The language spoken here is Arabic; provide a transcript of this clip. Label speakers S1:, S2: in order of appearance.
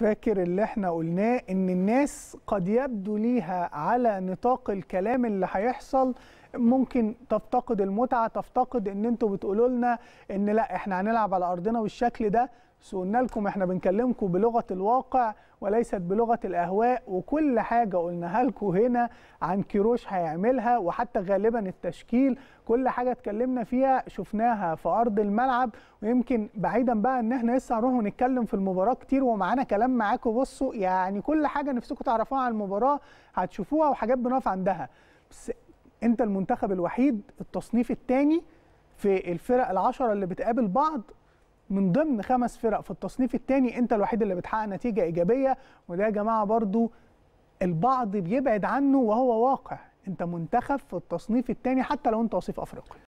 S1: فاكر اللي احنا قلناه ان الناس قد يبدو ليها على نطاق الكلام اللي هيحصل ممكن تفتقد المتعه تفتقد ان انتوا بتقولوا لنا ان لا احنا هنلعب على ارضنا والشكل ده بس قلنا لكم احنا بنكلمكم بلغه الواقع وليست بلغه الاهواء وكل حاجه قلناها لكم هنا عن كيروش هيعملها وحتى غالبا التشكيل كل حاجه اتكلمنا فيها شفناها في ارض الملعب ويمكن بعيدا بقى ان احنا لسه هنروح ونتكلم في المباراه كتير ومعانا كلام معاكم بصوا يعني كل حاجه نفسكم تعرفوها عن المباراه هتشوفوها وحاجات بنقف عندها بس انت المنتخب الوحيد التصنيف الثاني في الفرق العشرة اللي بتقابل بعض من ضمن خمس فرق في التصنيف الثاني انت الوحيد اللي بتحقق نتيجه ايجابيه وده يا جماعه برضو البعض بيبعد عنه وهو واقع انت منتخب في التصنيف الثاني حتى لو انت وصيف افريقيا